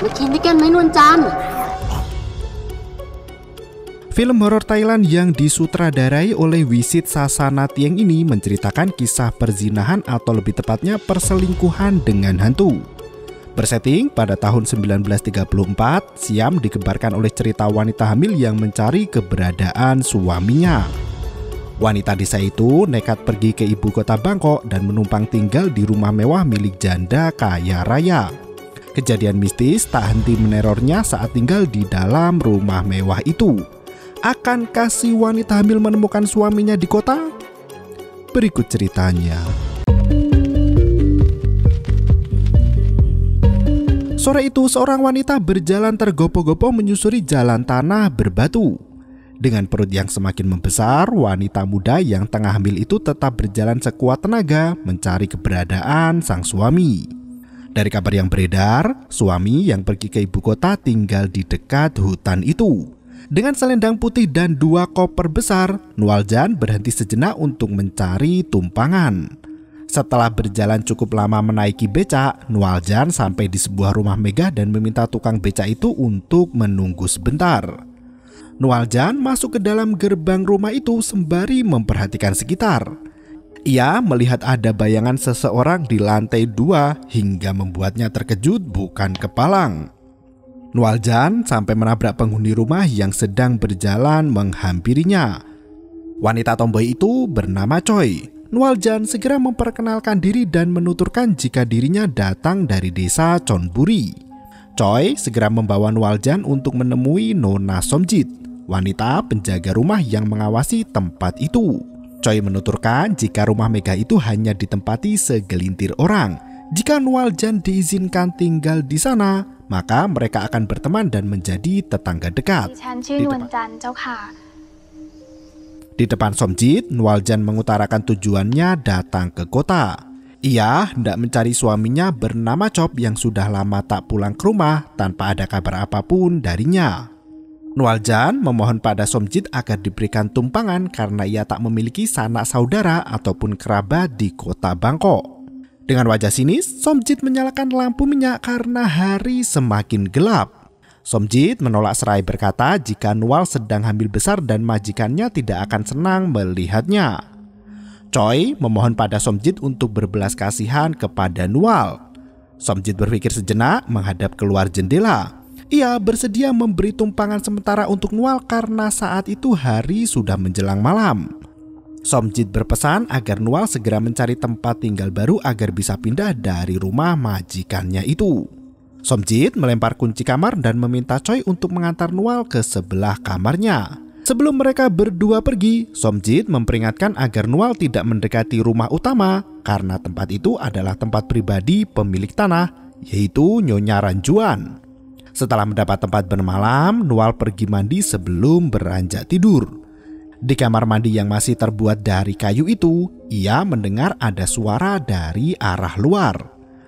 Kan Film horor Thailand yang disutradarai oleh Wisit Sasana Tieng ini menceritakan kisah perzinahan atau lebih tepatnya perselingkuhan dengan hantu. Bersetting pada tahun 1934, Siam digembarkan oleh cerita wanita hamil yang mencari keberadaan suaminya. Wanita desa itu nekat pergi ke ibu kota Bangkok dan menumpang tinggal di rumah mewah milik janda kaya raya. Kejadian mistis tak henti menerornya saat tinggal di dalam rumah mewah itu. Akan kasih wanita hamil menemukan suaminya di kota? Berikut ceritanya. Sore itu seorang wanita berjalan tergopoh-gopoh menyusuri jalan tanah berbatu. Dengan perut yang semakin membesar, wanita muda yang tengah hamil itu tetap berjalan sekuat tenaga mencari keberadaan sang suami. Dari kabar yang beredar, suami yang pergi ke ibu kota tinggal di dekat hutan itu. Dengan selendang putih dan dua koper besar, Nualjan berhenti sejenak untuk mencari tumpangan. Setelah berjalan cukup lama menaiki becak, Nualjan sampai di sebuah rumah megah dan meminta tukang becak itu untuk menunggu sebentar. Nualjan masuk ke dalam gerbang rumah itu sembari memperhatikan sekitar. Ia melihat ada bayangan seseorang di lantai dua hingga membuatnya terkejut bukan kepalang. Nualjan sampai menabrak penghuni rumah yang sedang berjalan menghampirinya. Wanita tomboy itu bernama Choi. Nualjan segera memperkenalkan diri dan menuturkan jika dirinya datang dari desa Chonburi. Choi segera membawa Nualjan untuk menemui Nona Somjit, wanita penjaga rumah yang mengawasi tempat itu. Choi menuturkan jika rumah mega itu hanya ditempati segelintir orang. Jika Jan diizinkan tinggal di sana, maka mereka akan berteman dan menjadi tetangga dekat. Di depan, di depan Somjit, Jan mengutarakan tujuannya datang ke kota. Ia hendak mencari suaminya bernama Chop yang sudah lama tak pulang ke rumah tanpa ada kabar apapun darinya. Nualjan memohon pada Somjit agar diberikan tumpangan karena ia tak memiliki sanak saudara ataupun kerabat di kota Bangkok. Dengan wajah sinis, Somjit menyalakan lampu minyak karena hari semakin gelap. Somjit menolak serai berkata jika Nual sedang hamil besar dan majikannya tidak akan senang melihatnya. Choi memohon pada Somjit untuk berbelas kasihan kepada Nual. Somjit berpikir sejenak menghadap keluar jendela ia bersedia memberi tumpangan sementara untuk Nual karena saat itu hari sudah menjelang malam. Somjit berpesan agar Nual segera mencari tempat tinggal baru agar bisa pindah dari rumah majikannya itu. Somjit melempar kunci kamar dan meminta Choi untuk mengantar Nual ke sebelah kamarnya. Sebelum mereka berdua pergi, Somjit memperingatkan agar Nual tidak mendekati rumah utama karena tempat itu adalah tempat pribadi pemilik tanah, yaitu Nyonya Ranjuan. Setelah mendapat tempat bermalam, Nual pergi mandi sebelum beranjak tidur. Di kamar mandi yang masih terbuat dari kayu itu, ia mendengar ada suara dari arah luar.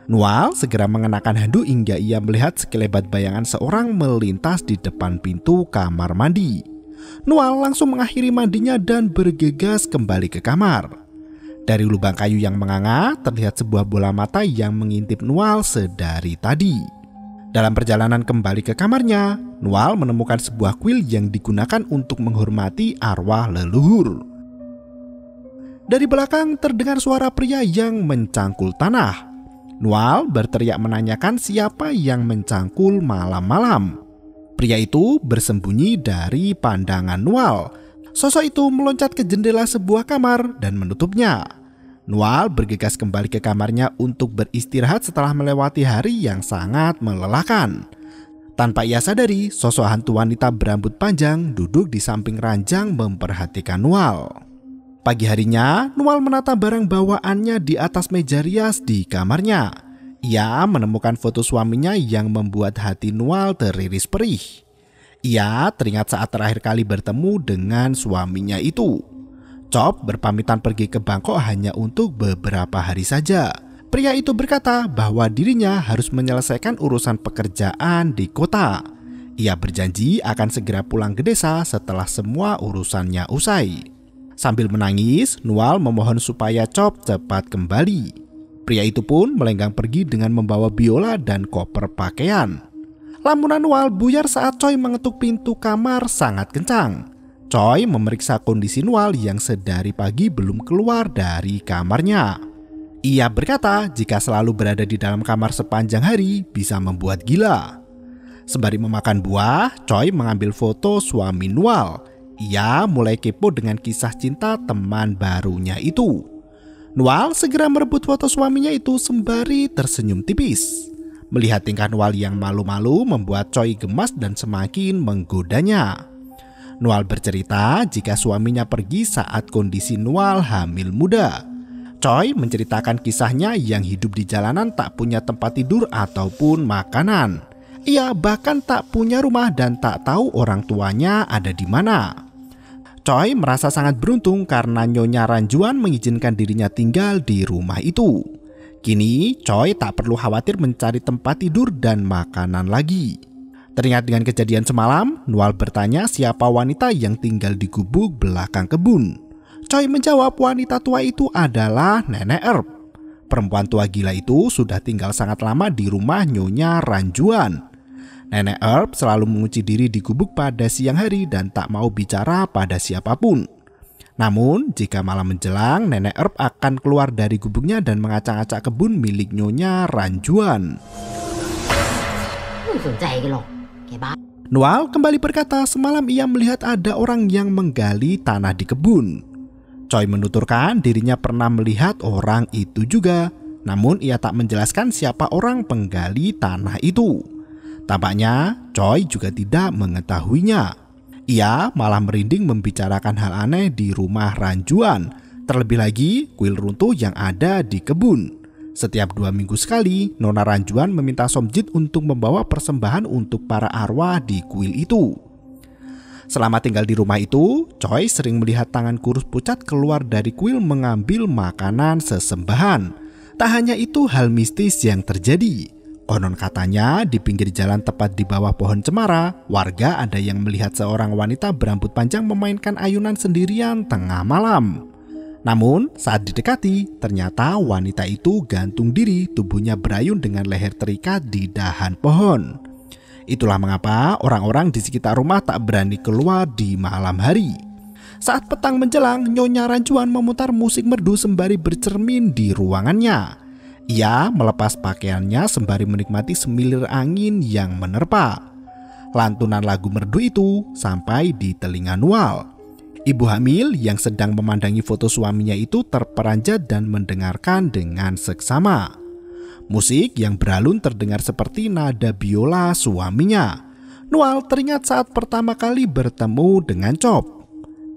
Nual segera mengenakan handuk hingga ia melihat sekelebat bayangan seorang melintas di depan pintu kamar mandi. Nual langsung mengakhiri mandinya dan bergegas kembali ke kamar. Dari lubang kayu yang menganga terlihat sebuah bola mata yang mengintip Nual sedari tadi. Dalam perjalanan kembali ke kamarnya, Nual menemukan sebuah kuil yang digunakan untuk menghormati arwah leluhur. Dari belakang terdengar suara pria yang mencangkul tanah. Nual berteriak menanyakan siapa yang mencangkul malam-malam. Pria itu bersembunyi dari pandangan Nual. Sosok itu meloncat ke jendela sebuah kamar dan menutupnya. Nual bergegas kembali ke kamarnya untuk beristirahat setelah melewati hari yang sangat melelahkan. Tanpa ia sadari, sosok hantu wanita berambut panjang duduk di samping ranjang memperhatikan Nual. Pagi harinya, Nual menata barang bawaannya di atas meja rias di kamarnya. Ia menemukan foto suaminya yang membuat hati Nual teriris perih. Ia teringat saat terakhir kali bertemu dengan suaminya itu. Chop berpamitan pergi ke Bangkok hanya untuk beberapa hari saja. Pria itu berkata bahwa dirinya harus menyelesaikan urusan pekerjaan di kota. Ia berjanji akan segera pulang ke desa setelah semua urusannya usai. Sambil menangis, Nual memohon supaya Chop cepat kembali. Pria itu pun melenggang pergi dengan membawa biola dan koper pakaian. Lamunan Nual buyar saat Choi mengetuk pintu kamar sangat kencang. Choi memeriksa kondisi Nual yang sedari pagi belum keluar dari kamarnya. Ia berkata jika selalu berada di dalam kamar sepanjang hari bisa membuat gila. Sembari memakan buah, Choi mengambil foto suami Nual. Ia mulai kepo dengan kisah cinta teman barunya itu. Nual segera merebut foto suaminya itu sembari tersenyum tipis. Melihat tingkah Nual yang malu-malu membuat Choi gemas dan semakin menggodanya. Nual bercerita jika suaminya pergi saat kondisi Nual hamil muda. Choi menceritakan kisahnya yang hidup di jalanan tak punya tempat tidur ataupun makanan. Ia bahkan tak punya rumah dan tak tahu orang tuanya ada di mana. Choi merasa sangat beruntung karena Nyonya Ranjuan mengizinkan dirinya tinggal di rumah itu. Kini, Choi tak perlu khawatir mencari tempat tidur dan makanan lagi. Teringat dengan kejadian semalam, Nual bertanya siapa wanita yang tinggal di gubuk belakang kebun. Choi menjawab wanita tua itu adalah Nenek Erb. Perempuan tua gila itu sudah tinggal sangat lama di rumah Nyonya Ranjuan. Nenek Erb selalu mengunci diri di gubuk pada siang hari dan tak mau bicara pada siapapun. Namun, jika malam menjelang, Nenek Erb akan keluar dari gubuknya dan mengacak-acak kebun milik Nyonya Ranjuan. Noal kembali berkata semalam ia melihat ada orang yang menggali tanah di kebun. Choi menuturkan dirinya pernah melihat orang itu juga, namun ia tak menjelaskan siapa orang penggali tanah itu. Tampaknya Choi juga tidak mengetahuinya. Ia malah merinding membicarakan hal aneh di rumah ranjuan, terlebih lagi kuil runtuh yang ada di kebun. Setiap dua minggu sekali, Nona Ranjuan meminta Somjit untuk membawa persembahan untuk para arwah di kuil itu. Selama tinggal di rumah itu, Choi sering melihat tangan kurus pucat keluar dari kuil mengambil makanan sesembahan. Tak hanya itu hal mistis yang terjadi. Konon katanya di pinggir jalan tepat di bawah pohon cemara, warga ada yang melihat seorang wanita berambut panjang memainkan ayunan sendirian tengah malam. Namun, saat didekati, ternyata wanita itu gantung diri tubuhnya berayun dengan leher terikat di dahan pohon. Itulah mengapa orang-orang di sekitar rumah tak berani keluar di malam hari. Saat petang menjelang, Nyonya Ranjuan memutar musik merdu sembari bercermin di ruangannya. Ia melepas pakaiannya sembari menikmati semilir angin yang menerpa. Lantunan lagu merdu itu sampai di telinga Nual. Ibu hamil yang sedang memandangi foto suaminya itu terperanjat dan mendengarkan dengan seksama. Musik yang beralun terdengar seperti nada biola suaminya. Noel teringat saat pertama kali bertemu dengan Chop.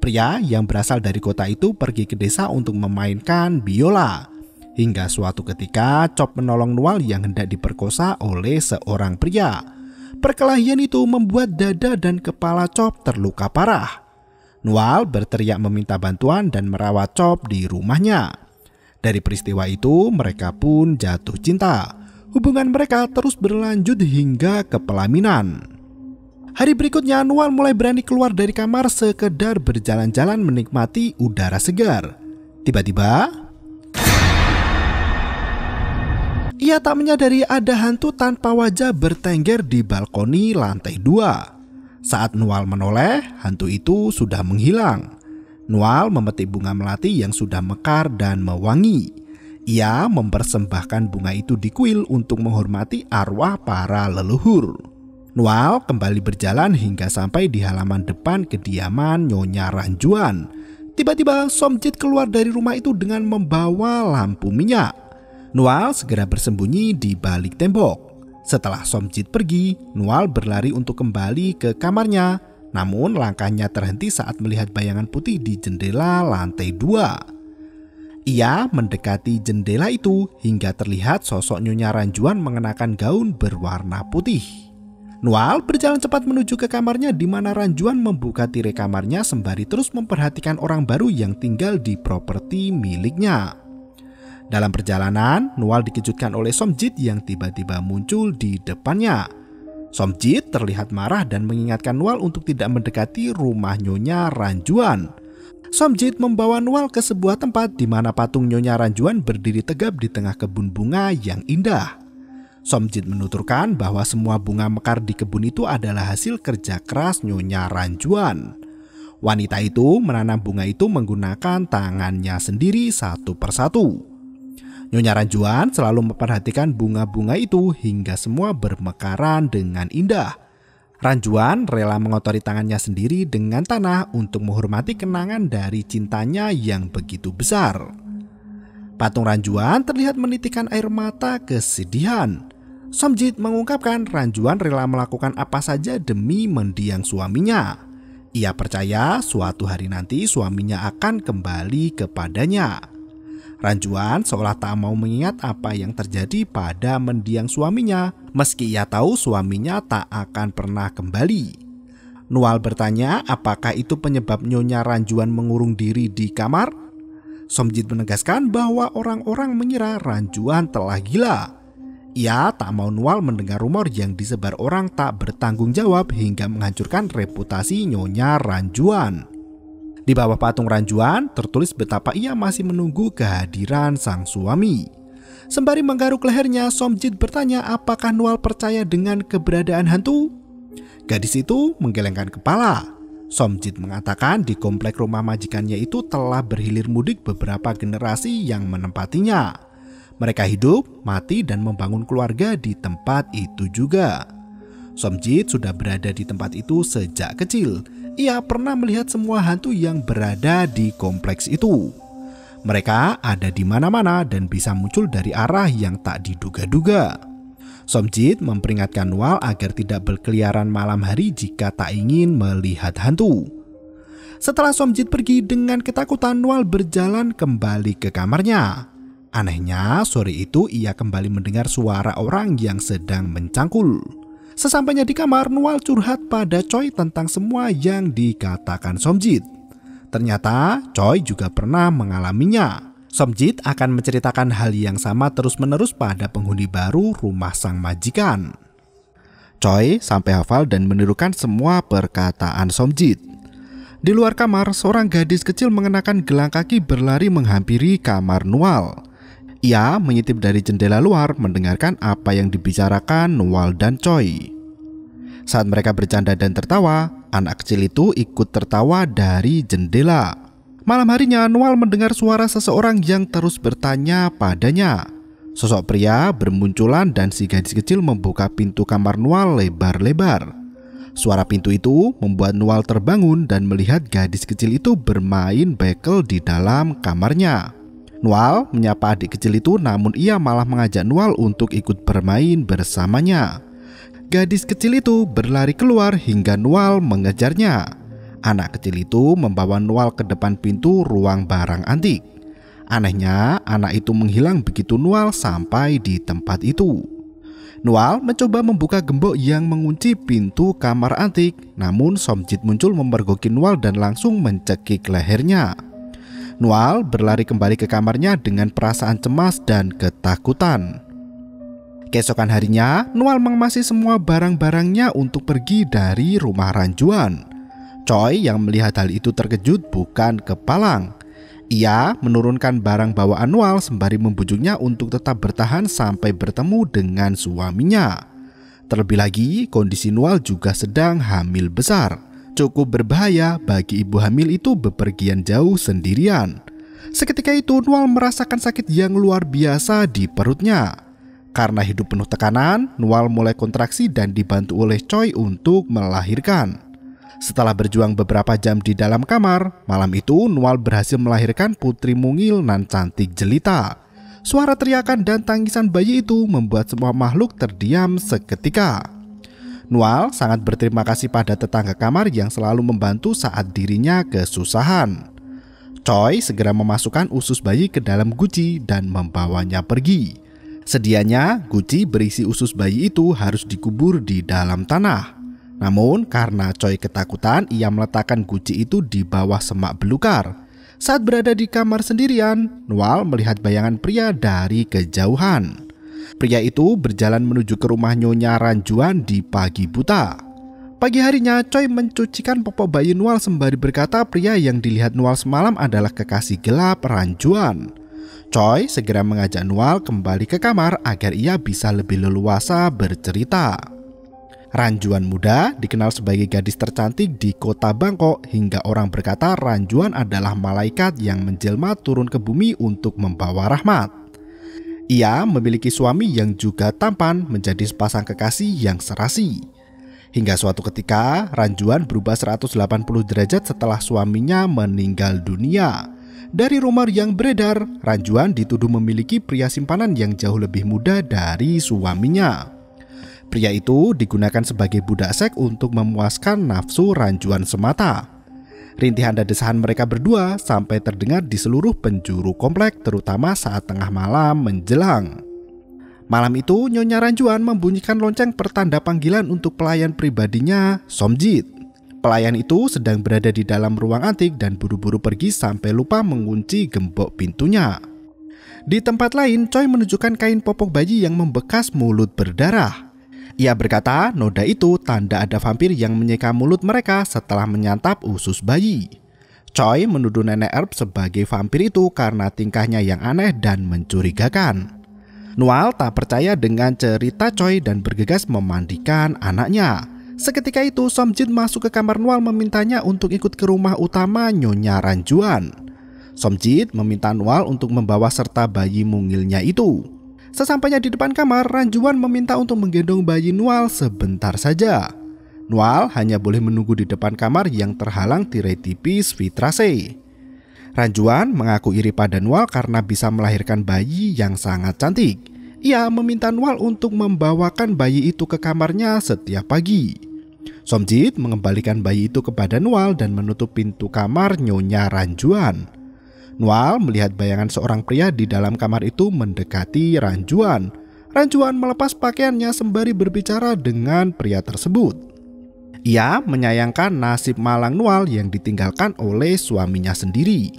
Pria yang berasal dari kota itu pergi ke desa untuk memainkan biola. Hingga suatu ketika Chop menolong Noel yang hendak diperkosa oleh seorang pria. Perkelahian itu membuat dada dan kepala Chop terluka parah. Nual berteriak meminta bantuan dan merawat Chop di rumahnya. Dari peristiwa itu, mereka pun jatuh cinta. Hubungan mereka terus berlanjut hingga ke pelaminan. Hari berikutnya, Nual mulai berani keluar dari kamar sekedar berjalan-jalan menikmati udara segar. Tiba-tiba, ia tak menyadari ada hantu tanpa wajah bertengger di balkoni lantai dua. Saat Nual menoleh, hantu itu sudah menghilang. Nual memetik bunga melati yang sudah mekar dan mewangi. Ia mempersembahkan bunga itu di kuil untuk menghormati arwah para leluhur. Nual kembali berjalan hingga sampai di halaman depan kediaman Nyonya Ranjuan. Tiba-tiba Somjit keluar dari rumah itu dengan membawa lampu minyak. Nual segera bersembunyi di balik tembok. Setelah Somjit pergi, Nual berlari untuk kembali ke kamarnya. Namun langkahnya terhenti saat melihat bayangan putih di jendela lantai dua. Ia mendekati jendela itu hingga terlihat sosok Nyonya Ranjuan mengenakan gaun berwarna putih. Nual berjalan cepat menuju ke kamarnya di mana Ranjuan membuka tirai kamarnya sembari terus memperhatikan orang baru yang tinggal di properti miliknya. Dalam perjalanan, Nual dikejutkan oleh Somjit yang tiba-tiba muncul di depannya. Somjit terlihat marah dan mengingatkan Nual untuk tidak mendekati rumah Nyonya Ranjuan. Somjit membawa Nual ke sebuah tempat di mana patung Nyonya Ranjuan berdiri tegap di tengah kebun bunga yang indah. Somjit menuturkan bahwa semua bunga mekar di kebun itu adalah hasil kerja keras Nyonya Ranjuan. Wanita itu menanam bunga itu menggunakan tangannya sendiri satu persatu. Nyonya Ranjuan selalu memperhatikan bunga-bunga itu hingga semua bermekaran dengan indah. Ranjuan rela mengotori tangannya sendiri dengan tanah untuk menghormati kenangan dari cintanya yang begitu besar. Patung Ranjuan terlihat menitikkan air mata kesedihan. Somjit mengungkapkan Ranjuan rela melakukan apa saja demi mendiang suaminya. Ia percaya suatu hari nanti suaminya akan kembali kepadanya. Ranjuan seolah tak mau mengingat apa yang terjadi pada mendiang suaminya, meski ia tahu suaminya tak akan pernah kembali. Nual bertanya apakah itu penyebab Nyonya Ranjuan mengurung diri di kamar? Somjit menegaskan bahwa orang-orang mengira Ranjuan telah gila. Ia tak mau Nual mendengar rumor yang disebar orang tak bertanggung jawab hingga menghancurkan reputasi Nyonya Ranjuan. Di bawah patung ranjuan tertulis betapa ia masih menunggu kehadiran sang suami. Sembari menggaruk lehernya, Somjit bertanya apakah Nual percaya dengan keberadaan hantu. Gadis itu menggelengkan kepala. Somjit mengatakan di komplek rumah majikannya itu telah berhilir mudik beberapa generasi yang menempatinya. Mereka hidup, mati, dan membangun keluarga di tempat itu juga. Somjit sudah berada di tempat itu sejak kecil ia pernah melihat semua hantu yang berada di kompleks itu. Mereka ada di mana-mana dan bisa muncul dari arah yang tak diduga-duga. Somjit memperingatkan Wal agar tidak berkeliaran malam hari jika tak ingin melihat hantu. Setelah Somjit pergi dengan ketakutan, Wal berjalan kembali ke kamarnya. Anehnya, sore itu ia kembali mendengar suara orang yang sedang mencangkul. Sesampainya di kamar, Nual curhat pada Choi tentang semua yang dikatakan Somjit. Ternyata Choi juga pernah mengalaminya. Somjit akan menceritakan hal yang sama terus-menerus pada penghuni baru rumah sang majikan. Choi sampai hafal dan menirukan semua perkataan Somjit. Di luar kamar, seorang gadis kecil mengenakan gelang kaki berlari menghampiri kamar Nual. Ia menyitip dari jendela luar mendengarkan apa yang dibicarakan Noel dan Choi. Saat mereka bercanda dan tertawa, anak kecil itu ikut tertawa dari jendela. Malam harinya, Noel mendengar suara seseorang yang terus bertanya padanya. Sosok pria bermunculan dan si gadis kecil membuka pintu kamar Noel lebar-lebar. Suara pintu itu membuat Noel terbangun dan melihat gadis kecil itu bermain bekel di dalam kamarnya. Nual menyapa adik kecil itu namun ia malah mengajak Nual untuk ikut bermain bersamanya. Gadis kecil itu berlari keluar hingga Nual mengejarnya. Anak kecil itu membawa Nual ke depan pintu ruang barang antik. Anehnya, anak itu menghilang begitu Nual sampai di tempat itu. Nual mencoba membuka gembok yang mengunci pintu kamar antik, namun Somjit muncul memergoki Nual dan langsung mencekik lehernya. Nual berlari kembali ke kamarnya dengan perasaan cemas dan ketakutan. Keesokan harinya, Nual mengemasi semua barang-barangnya untuk pergi dari rumah ranjuan. Choi yang melihat hal itu terkejut bukan kepalang. Ia menurunkan barang bawaan Nual sembari membujuknya untuk tetap bertahan sampai bertemu dengan suaminya. Terlebih lagi, kondisi Nual juga sedang hamil besar cukup berbahaya bagi ibu hamil itu bepergian jauh sendirian. Seketika itu Nual merasakan sakit yang luar biasa di perutnya. Karena hidup penuh tekanan, Nual mulai kontraksi dan dibantu oleh Choi untuk melahirkan. Setelah berjuang beberapa jam di dalam kamar, malam itu Nual berhasil melahirkan putri mungil nan cantik jelita. Suara teriakan dan tangisan bayi itu membuat semua makhluk terdiam seketika. Nual sangat berterima kasih pada tetangga kamar yang selalu membantu saat dirinya kesusahan. Choi segera memasukkan usus bayi ke dalam guci dan membawanya pergi. Sedianya, guci berisi usus bayi itu harus dikubur di dalam tanah. Namun, karena Choi ketakutan, ia meletakkan guci itu di bawah semak belukar. Saat berada di kamar sendirian, Nual melihat bayangan pria dari kejauhan. Pria itu berjalan menuju ke rumah Nyonya Ranjuan di pagi buta. Pagi harinya, Choi mencucikan popok bayi Nual sembari berkata pria yang dilihat Nual semalam adalah kekasih gelap Ranjuan. Choi segera mengajak Nual kembali ke kamar agar ia bisa lebih leluasa bercerita. Ranjuan muda dikenal sebagai gadis tercantik di kota Bangkok hingga orang berkata Ranjuan adalah malaikat yang menjelma turun ke bumi untuk membawa rahmat. Ia memiliki suami yang juga tampan menjadi sepasang kekasih yang serasi. Hingga suatu ketika, Ranjuan berubah 180 derajat setelah suaminya meninggal dunia. Dari rumor yang beredar, Ranjuan dituduh memiliki pria simpanan yang jauh lebih muda dari suaminya. Pria itu digunakan sebagai budak seks untuk memuaskan nafsu Ranjuan semata. Rintihan dan desahan mereka berdua sampai terdengar di seluruh penjuru komplek terutama saat tengah malam menjelang. Malam itu Nyonya Ranjuan membunyikan lonceng pertanda panggilan untuk pelayan pribadinya Somjit. Pelayan itu sedang berada di dalam ruang antik dan buru-buru pergi sampai lupa mengunci gembok pintunya. Di tempat lain, Choi menunjukkan kain popok bayi yang membekas mulut berdarah. Ia berkata, noda itu tanda ada vampir yang menyeka mulut mereka setelah menyantap usus bayi. Choi menuduh nenek Erb sebagai vampir itu karena tingkahnya yang aneh dan mencurigakan. Nual tak percaya dengan cerita Choi dan bergegas memandikan anaknya. Seketika itu, Somjin masuk ke kamar Nual memintanya untuk ikut ke rumah utama Nyonya Ranjuan. Somjit meminta Nual untuk membawa serta bayi mungilnya itu. Sesampainya di depan kamar, Ranjuan meminta untuk menggendong bayi Nual sebentar saja. Nual hanya boleh menunggu di depan kamar yang terhalang tirai tipis vitrase. Ranjuan mengaku iri pada Nual karena bisa melahirkan bayi yang sangat cantik. Ia meminta Nual untuk membawakan bayi itu ke kamarnya setiap pagi. Somjit mengembalikan bayi itu kepada Nual dan menutup pintu kamar Nyonya Ranjuan. Nual melihat bayangan seorang pria di dalam kamar itu mendekati Ranjuan. Ranjuan melepas pakaiannya sembari berbicara dengan pria tersebut. Ia menyayangkan nasib Malang Nual yang ditinggalkan oleh suaminya sendiri.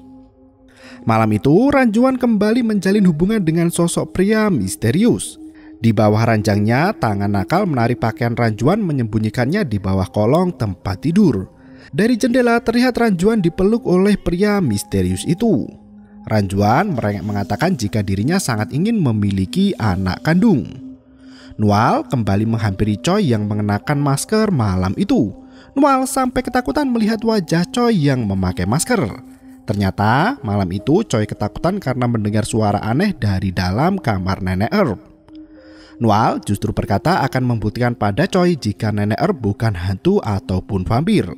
Malam itu, Ranjuan kembali menjalin hubungan dengan sosok pria misterius. Di bawah ranjangnya, tangan nakal menarik pakaian ranjuan menyembunyikannya di bawah kolong tempat tidur. Dari jendela terlihat Ranjuan dipeluk oleh pria misterius itu. Ranjuan merengek mengatakan jika dirinya sangat ingin memiliki anak kandung. Nual kembali menghampiri Choi yang mengenakan masker malam itu. Nual sampai ketakutan melihat wajah Choi yang memakai masker. Ternyata malam itu Choi ketakutan karena mendengar suara aneh dari dalam kamar nenek Er. Nual justru berkata akan membuktikan pada Choi jika nenek Er bukan hantu ataupun vampir.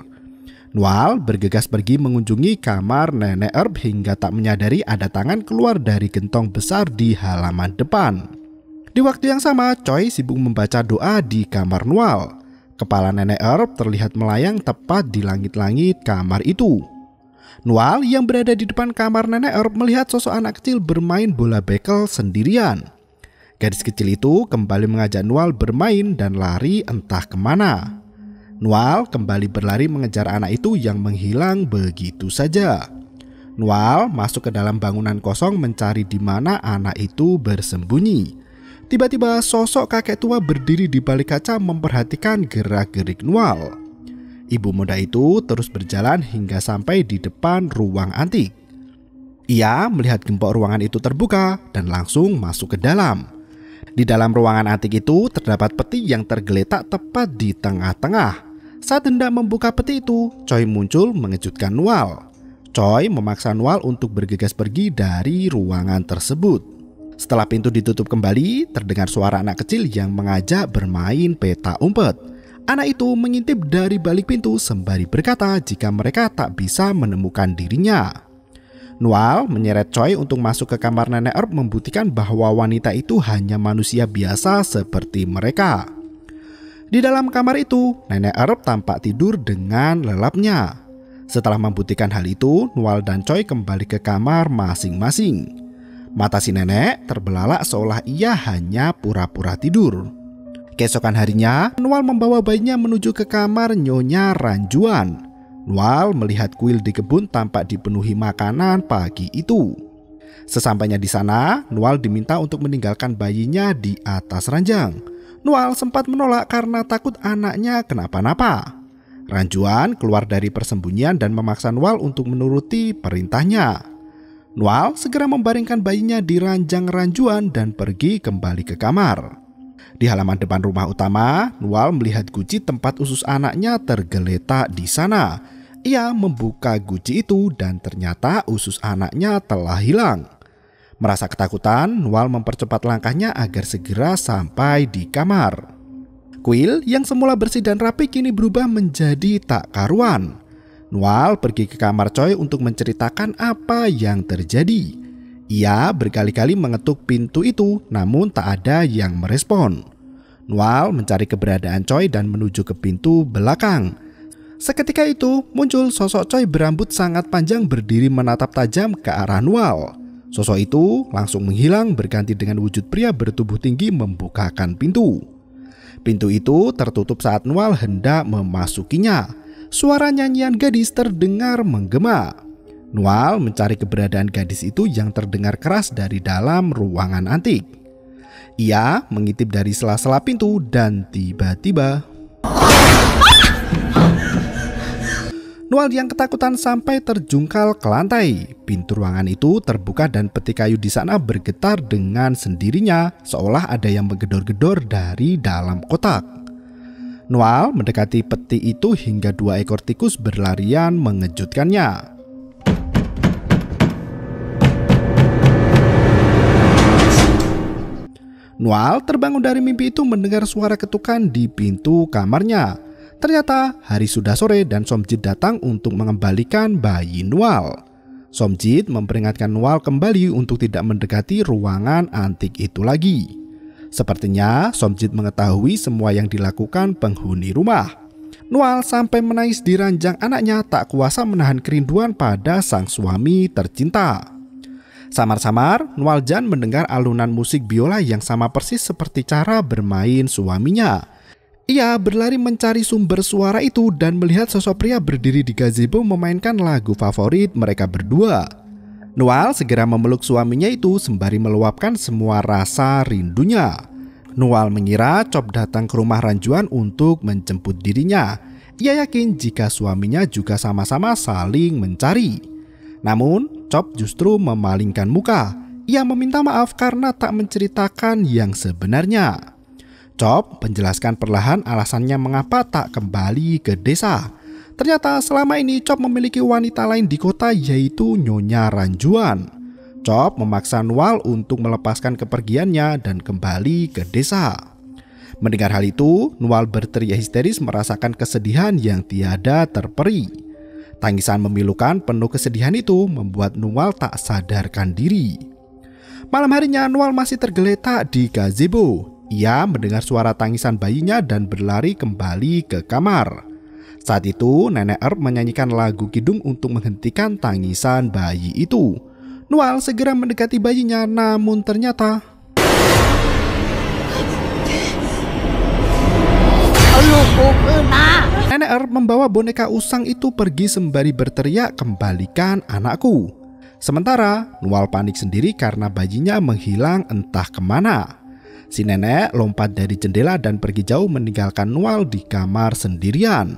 Nual bergegas pergi mengunjungi kamar nenek Erb hingga tak menyadari ada tangan keluar dari gentong besar di halaman depan. Di waktu yang sama, Choi sibuk membaca doa di kamar Nual. Kepala nenek Erb terlihat melayang tepat di langit-langit kamar itu. Nual yang berada di depan kamar nenek Erb melihat sosok anak kecil bermain bola bekel sendirian. Gadis kecil itu kembali mengajak Nual bermain dan lari entah kemana. Nual kembali berlari mengejar anak itu yang menghilang begitu saja. Nual masuk ke dalam bangunan kosong mencari di mana anak itu bersembunyi. Tiba-tiba sosok kakek tua berdiri di balik kaca memperhatikan gerak-gerik Nual. Ibu muda itu terus berjalan hingga sampai di depan ruang antik. Ia melihat gembok ruangan itu terbuka dan langsung masuk ke dalam. Di dalam ruangan antik itu terdapat peti yang tergeletak tepat di tengah-tengah. Saat hendak membuka peti itu, Choi muncul mengejutkan Wal. Choi memaksa Wal untuk bergegas pergi dari ruangan tersebut. Setelah pintu ditutup kembali, terdengar suara anak kecil yang mengajak bermain peta umpet. Anak itu mengintip dari balik pintu sembari berkata jika mereka tak bisa menemukan dirinya. Nual menyeret Choi untuk masuk ke kamar Nenek Erb membuktikan bahwa wanita itu hanya manusia biasa seperti mereka. Di dalam kamar itu, nenek Arab tampak tidur dengan lelapnya. Setelah membuktikan hal itu, Nual dan Choi kembali ke kamar masing-masing. Mata si nenek terbelalak seolah ia hanya pura-pura tidur. Keesokan harinya, Nual membawa bayinya menuju ke kamar Nyonya Ranjuan. Nual melihat kuil di kebun tampak dipenuhi makanan pagi itu. Sesampainya di sana, Nual diminta untuk meninggalkan bayinya di atas ranjang Nual sempat menolak karena takut anaknya kenapa-napa. Ranjuan keluar dari persembunyian dan memaksa Nual untuk menuruti perintahnya. Nual segera membaringkan bayinya di ranjang ranjuan dan pergi kembali ke kamar. Di halaman depan rumah utama, Nual melihat guci tempat usus anaknya tergeletak di sana. Ia membuka guci itu dan ternyata usus anaknya telah hilang. Merasa ketakutan, Wal mempercepat langkahnya agar segera sampai di kamar. Kuil yang semula bersih dan rapi kini berubah menjadi tak karuan. Nual pergi ke kamar Choi untuk menceritakan apa yang terjadi. Ia berkali-kali mengetuk pintu itu, namun tak ada yang merespon. Nual mencari keberadaan Choi dan menuju ke pintu belakang. Seketika itu, muncul sosok Choi berambut sangat panjang berdiri menatap tajam ke arah Nual. Sosok itu langsung menghilang berganti dengan wujud pria bertubuh tinggi membukakan pintu. Pintu itu tertutup saat Nual hendak memasukinya. Suara nyanyian gadis terdengar menggema. Nual mencari keberadaan gadis itu yang terdengar keras dari dalam ruangan antik. Ia mengitip dari sela-sela pintu dan tiba-tiba Nual yang ketakutan sampai terjungkal ke lantai. Pintu ruangan itu terbuka dan peti kayu di sana bergetar dengan sendirinya, seolah ada yang menggedor-gedor dari dalam kotak. Nual mendekati peti itu hingga dua ekor tikus berlarian mengejutkannya. Nual terbangun dari mimpi itu mendengar suara ketukan di pintu kamarnya. Ternyata hari sudah sore dan Somjit datang untuk mengembalikan bayi Nual. Somjit memperingatkan Nual kembali untuk tidak mendekati ruangan antik itu lagi. Sepertinya Somjit mengetahui semua yang dilakukan penghuni rumah. Nual sampai menangis di ranjang anaknya tak kuasa menahan kerinduan pada sang suami tercinta. Samar-samar, Nual Jan mendengar alunan musik biola yang sama persis seperti cara bermain suaminya ia berlari mencari sumber suara itu dan melihat sosok pria berdiri di gazebo memainkan lagu favorit mereka berdua. Noel segera memeluk suaminya itu sembari meluapkan semua rasa rindunya. Noel mengira Chop datang ke rumah Ranjuan untuk menjemput dirinya. Ia yakin jika suaminya juga sama-sama saling mencari. Namun, Chop justru memalingkan muka. Ia meminta maaf karena tak menceritakan yang sebenarnya. Cop menjelaskan perlahan alasannya mengapa tak kembali ke desa. Ternyata selama ini Cop memiliki wanita lain di kota yaitu Nyonya Ranjuan. Cop memaksa Nual untuk melepaskan kepergiannya dan kembali ke desa. Mendengar hal itu, Nual berteriak histeris merasakan kesedihan yang tiada terperi. Tangisan memilukan penuh kesedihan itu membuat Nual tak sadarkan diri. Malam harinya Nual masih tergeletak di gazebo ia mendengar suara tangisan bayinya dan berlari kembali ke kamar. Saat itu, Nenek Erb menyanyikan lagu kidung untuk menghentikan tangisan bayi itu. Noel segera mendekati bayinya, namun ternyata... Nenek Erb membawa boneka usang itu pergi sembari berteriak kembalikan anakku. Sementara, Noel panik sendiri karena bayinya menghilang entah kemana. Si nenek lompat dari jendela dan pergi jauh meninggalkan Noel di kamar sendirian.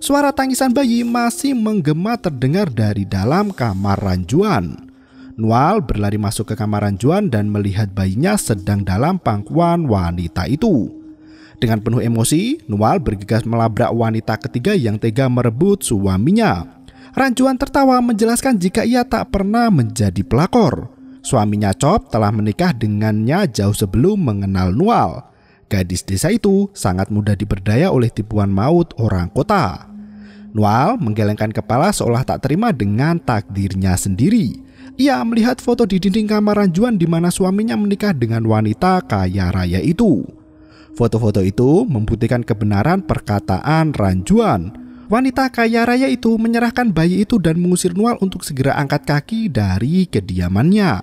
Suara tangisan bayi masih menggema terdengar dari dalam kamar ranjuan. Noel berlari masuk ke kamar ranjuan dan melihat bayinya sedang dalam pangkuan wanita itu. Dengan penuh emosi, Noel bergegas melabrak wanita ketiga yang tega merebut suaminya. Ranjuan tertawa menjelaskan jika ia tak pernah menjadi pelakor. Suaminya Cop telah menikah dengannya jauh sebelum mengenal Nual. Gadis desa itu sangat mudah diperdaya oleh tipuan maut orang kota. Nual menggelengkan kepala seolah tak terima dengan takdirnya sendiri. Ia melihat foto di dinding kamar ranjuan di mana suaminya menikah dengan wanita kaya raya itu. Foto-foto itu membuktikan kebenaran perkataan ranjuan Wanita kaya raya itu menyerahkan bayi itu dan mengusir Nual untuk segera angkat kaki dari kediamannya.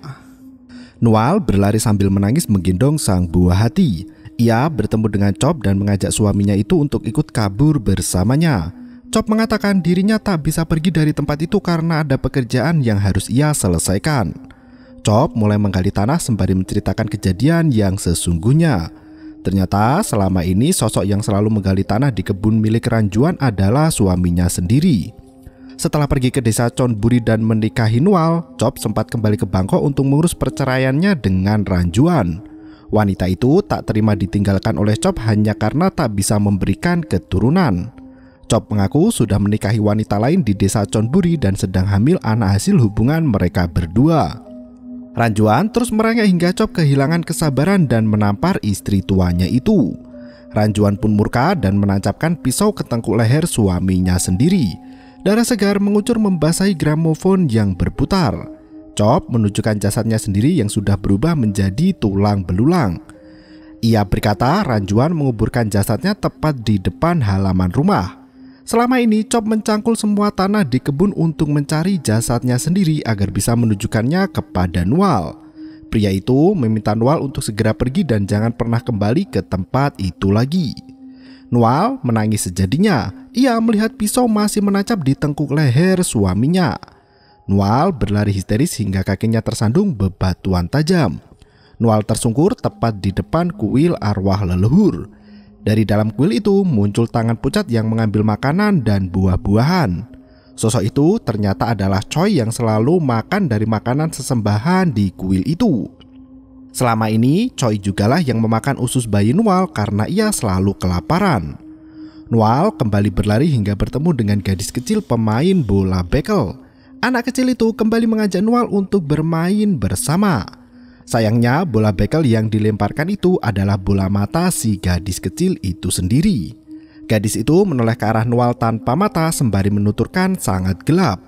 Nual berlari sambil menangis menggendong sang buah hati. Ia bertemu dengan Cop dan mengajak suaminya itu untuk ikut kabur bersamanya. Cop mengatakan dirinya tak bisa pergi dari tempat itu karena ada pekerjaan yang harus ia selesaikan. Cop mulai menggali tanah sembari menceritakan kejadian yang sesungguhnya. Ternyata selama ini sosok yang selalu menggali tanah di kebun milik Ranjuan adalah suaminya sendiri. Setelah pergi ke desa Conburi dan menikahi Nual, Chop sempat kembali ke Bangkok untuk mengurus perceraiannya dengan Ranjuan. Wanita itu tak terima ditinggalkan oleh Chop hanya karena tak bisa memberikan keturunan. Chop mengaku sudah menikahi wanita lain di desa Conburi dan sedang hamil anak hasil hubungan mereka berdua. Ranjuan terus merengek hingga Cop kehilangan kesabaran dan menampar istri tuanya itu. Ranjuan pun murka dan menancapkan pisau ke tengkuk leher suaminya sendiri. Darah segar mengucur membasahi gramofon yang berputar. Cop menunjukkan jasadnya sendiri yang sudah berubah menjadi tulang belulang. Ia berkata Ranjuan menguburkan jasadnya tepat di depan halaman rumah. Selama ini, Chop mencangkul semua tanah di kebun untuk mencari jasadnya sendiri agar bisa menunjukkannya kepada Nual. Pria itu meminta Nual untuk segera pergi dan jangan pernah kembali ke tempat itu lagi. Nual menangis sejadinya. Ia melihat pisau masih menancap di tengkuk leher suaminya. Nual berlari histeris hingga kakinya tersandung bebatuan tajam. Nual tersungkur tepat di depan kuil arwah leluhur. Dari dalam kuil itu muncul tangan pucat yang mengambil makanan dan buah-buahan. Sosok itu ternyata adalah Choi yang selalu makan dari makanan sesembahan di kuil itu. Selama ini, Choi jugalah yang memakan usus bayi Nual karena ia selalu kelaparan. Nual kembali berlari hingga bertemu dengan gadis kecil pemain bola bekel. Anak kecil itu kembali mengajak Nual untuk bermain bersama. Sayangnya, bola bekel yang dilemparkan itu adalah bola mata si gadis kecil itu sendiri. Gadis itu menoleh ke arah Nuwaltan tanpa mata sembari menuturkan sangat gelap.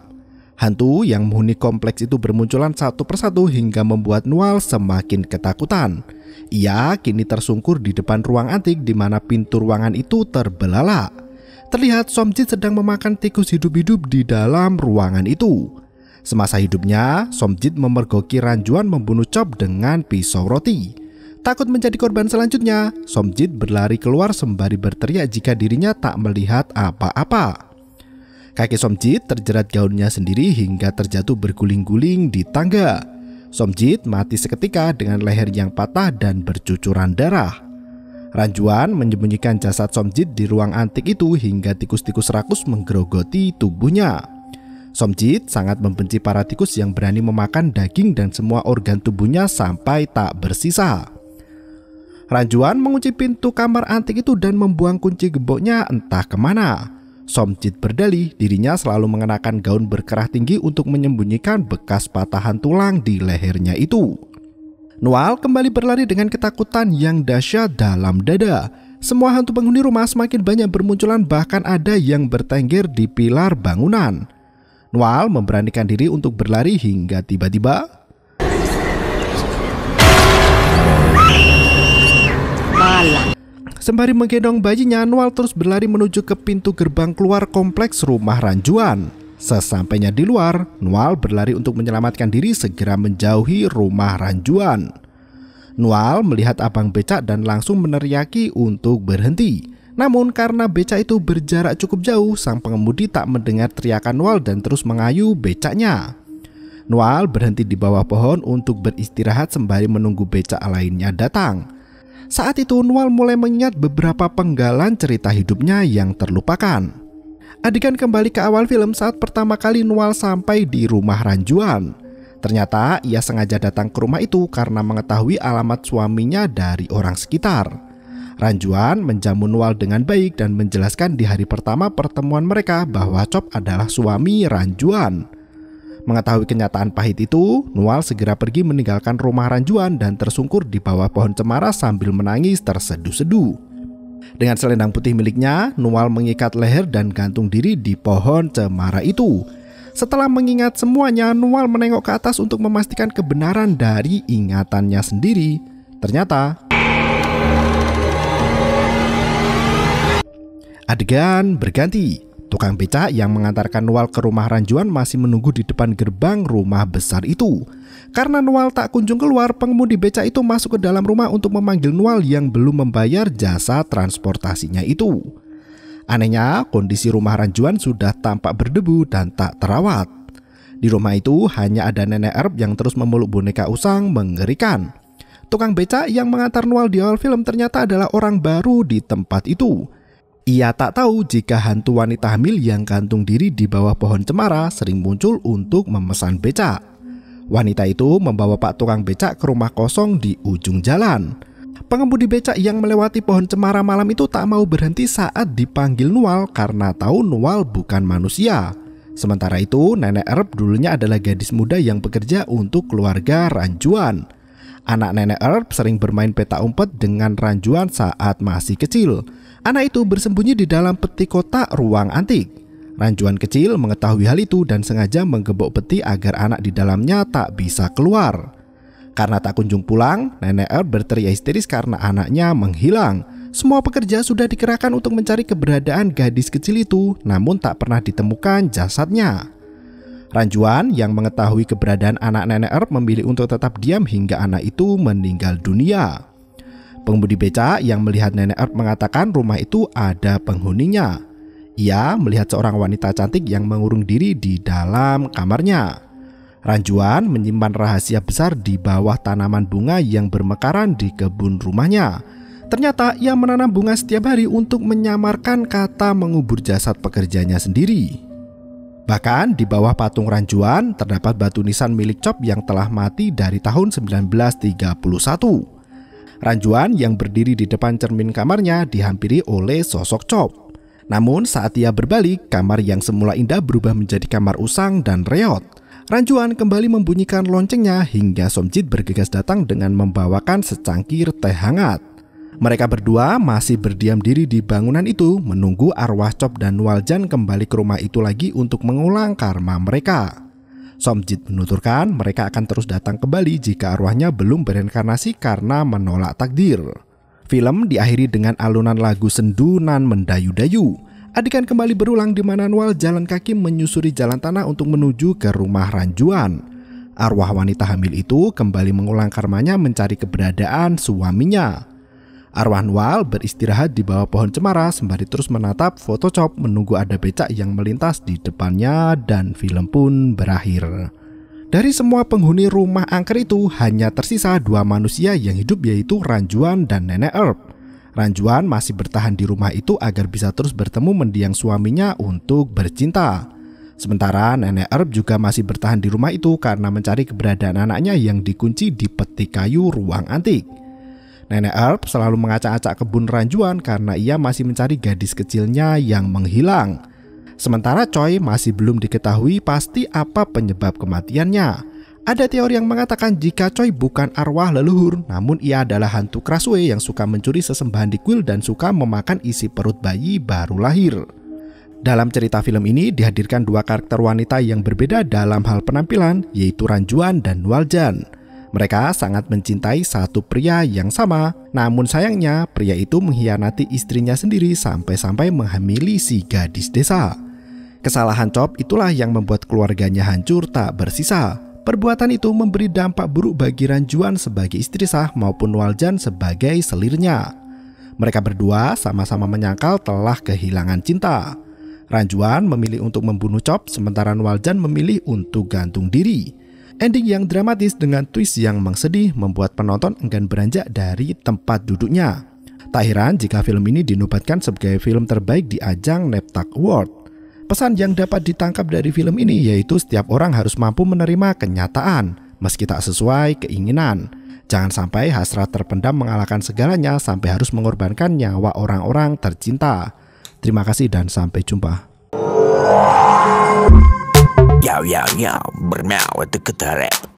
Hantu yang menghuni kompleks itu bermunculan satu persatu hingga membuat Nuwalt semakin ketakutan. Ia kini tersungkur di depan ruang antik di mana pintu ruangan itu terbelalak. Terlihat Somjit sedang memakan tikus hidup-hidup di dalam ruangan itu. Semasa hidupnya, Somjit memergoki ranjuan membunuh Chop dengan pisau roti. Takut menjadi korban selanjutnya, Somjit berlari keluar sembari berteriak jika dirinya tak melihat apa-apa. Kaki Somjit terjerat gaunnya sendiri hingga terjatuh berguling-guling di tangga. Somjit mati seketika dengan leher yang patah dan bercucuran darah. Ranjuan menyembunyikan jasad Somjit di ruang antik itu hingga tikus-tikus rakus menggerogoti tubuhnya. Somjit sangat membenci para tikus yang berani memakan daging dan semua organ tubuhnya sampai tak bersisa. Ranjuan mengunci pintu kamar antik itu dan membuang kunci gemboknya entah kemana. Somjit berdalih dirinya selalu mengenakan gaun berkerah tinggi untuk menyembunyikan bekas patahan tulang di lehernya itu. Noal kembali berlari dengan ketakutan yang dahsyat dalam dada. Semua hantu penghuni rumah semakin banyak bermunculan bahkan ada yang bertengger di pilar bangunan. Noal memberanikan diri untuk berlari hingga tiba-tiba Sembari menggendong bayinya, Noal terus berlari menuju ke pintu gerbang keluar kompleks rumah ranjuan. Sesampainya di luar, Noal berlari untuk menyelamatkan diri segera menjauhi rumah ranjuan. Noal melihat abang becak dan langsung meneriaki untuk berhenti. Namun karena beca itu berjarak cukup jauh, sang pengemudi tak mendengar teriakan Noel dan terus mengayu becaknya. Noal berhenti di bawah pohon untuk beristirahat sembari menunggu becak lainnya datang. Saat itu Noal mulai mengingat beberapa penggalan cerita hidupnya yang terlupakan. Adegan kembali ke awal film saat pertama kali Noal sampai di rumah Ranjuan. Ternyata ia sengaja datang ke rumah itu karena mengetahui alamat suaminya dari orang sekitar. Ranjuan menjamu Nual dengan baik dan menjelaskan di hari pertama pertemuan mereka bahwa Cop adalah suami Ranjuan. Mengetahui kenyataan pahit itu, Nual segera pergi meninggalkan rumah Ranjuan dan tersungkur di bawah pohon cemara sambil menangis tersedu-sedu. Dengan selendang putih miliknya, Nual mengikat leher dan gantung diri di pohon cemara itu. Setelah mengingat semuanya, Nual menengok ke atas untuk memastikan kebenaran dari ingatannya sendiri. Ternyata Adegan berganti. Tukang becak yang mengantarkan Noel ke rumah Ranjuan masih menunggu di depan gerbang rumah besar itu. Karena Noel tak kunjung keluar, pengemudi becak itu masuk ke dalam rumah untuk memanggil Noel yang belum membayar jasa transportasinya itu. Anehnya, kondisi rumah Ranjuan sudah tampak berdebu dan tak terawat. Di rumah itu hanya ada nenek Arab yang terus memeluk boneka usang mengerikan. Tukang becak yang mengantar Noel di awal film ternyata adalah orang baru di tempat itu. Ia tak tahu jika hantu wanita hamil yang gantung diri di bawah pohon cemara sering muncul untuk memesan becak. Wanita itu membawa pak tukang becak ke rumah kosong di ujung jalan. Pengemudi becak yang melewati pohon cemara malam itu tak mau berhenti saat dipanggil Nual karena tahu Nual bukan manusia. Sementara itu, nenek Erb dulunya adalah gadis muda yang bekerja untuk keluarga Ranjuan. Anak nenek Erb sering bermain peta umpet dengan Ranjuan saat masih kecil. Anak itu bersembunyi di dalam peti kotak ruang antik. Ranjuan kecil mengetahui hal itu dan sengaja menggebok peti agar anak di dalamnya tak bisa keluar. Karena tak kunjung pulang, Nenek Er berteriak histeris karena anaknya menghilang. Semua pekerja sudah dikerahkan untuk mencari keberadaan gadis kecil itu, namun tak pernah ditemukan jasadnya. Ranjuan yang mengetahui keberadaan anak Nenek Er memilih untuk tetap diam hingga anak itu meninggal dunia. Pengemudi beca yang melihat nenek Earth mengatakan rumah itu ada penghuninya. Ia melihat seorang wanita cantik yang mengurung diri di dalam kamarnya. Ranjuan menyimpan rahasia besar di bawah tanaman bunga yang bermekaran di kebun rumahnya. Ternyata ia menanam bunga setiap hari untuk menyamarkan kata mengubur jasad pekerjanya sendiri. Bahkan di bawah patung Ranjuan terdapat batu nisan milik Chop yang telah mati dari tahun 1931. Ranjuan yang berdiri di depan cermin kamarnya dihampiri oleh sosok Chop. Namun saat ia berbalik, kamar yang semula indah berubah menjadi kamar usang dan reot. Ranjuan kembali membunyikan loncengnya hingga Somjit bergegas datang dengan membawakan secangkir teh hangat. Mereka berdua masih berdiam diri di bangunan itu menunggu arwah Chop dan Waljan kembali ke rumah itu lagi untuk mengulang karma mereka. Somjit menuturkan mereka akan terus datang kembali jika arwahnya belum berinkarnasi karena menolak takdir. Film diakhiri dengan alunan lagu sendunan mendayu-dayu. Adegan kembali berulang di mana Nual jalan kaki menyusuri jalan tanah untuk menuju ke rumah ranjuan. Arwah wanita hamil itu kembali mengulang karmanya mencari keberadaan suaminya. Wal beristirahat di bawah pohon cemara sembari terus menatap fotocop menunggu ada becak yang melintas di depannya dan film pun berakhir. Dari semua penghuni rumah angker itu hanya tersisa dua manusia yang hidup yaitu Ranjuan dan Nenek Erb. Ranjuan masih bertahan di rumah itu agar bisa terus bertemu mendiang suaminya untuk bercinta. Sementara Nenek Erb juga masih bertahan di rumah itu karena mencari keberadaan anaknya yang dikunci di peti kayu ruang antik. Nenek Herb selalu mengacak-acak kebun ranjuan karena ia masih mencari gadis kecilnya yang menghilang. Sementara Choi masih belum diketahui pasti apa penyebab kematiannya. Ada teori yang mengatakan jika Choi bukan arwah leluhur, namun ia adalah hantu Kraswe yang suka mencuri sesembahan di kuil dan suka memakan isi perut bayi baru lahir. Dalam cerita film ini dihadirkan dua karakter wanita yang berbeda dalam hal penampilan, yaitu Ranjuan dan Waljan. Mereka sangat mencintai satu pria yang sama, namun sayangnya pria itu mengkhianati istrinya sendiri sampai-sampai menghamili si gadis desa. Kesalahan Chop itulah yang membuat keluarganya hancur tak bersisa. Perbuatan itu memberi dampak buruk bagi Ranjuan sebagai istri sah maupun Waljan sebagai selirnya. Mereka berdua sama-sama menyangkal telah kehilangan cinta. Ranjuan memilih untuk membunuh Chop sementara Waljan memilih untuk gantung diri. Ending yang dramatis dengan twist yang mengsedih membuat penonton enggan beranjak dari tempat duduknya. Tak heran jika film ini dinobatkan sebagai film terbaik di ajang Neptak Award. Pesan yang dapat ditangkap dari film ini yaitu setiap orang harus mampu menerima kenyataan, meski tak sesuai keinginan. Jangan sampai hasrat terpendam mengalahkan segalanya sampai harus mengorbankan nyawa orang-orang tercinta. Terima kasih dan sampai jumpa. Yow, yow, yow, bermau itu ketarap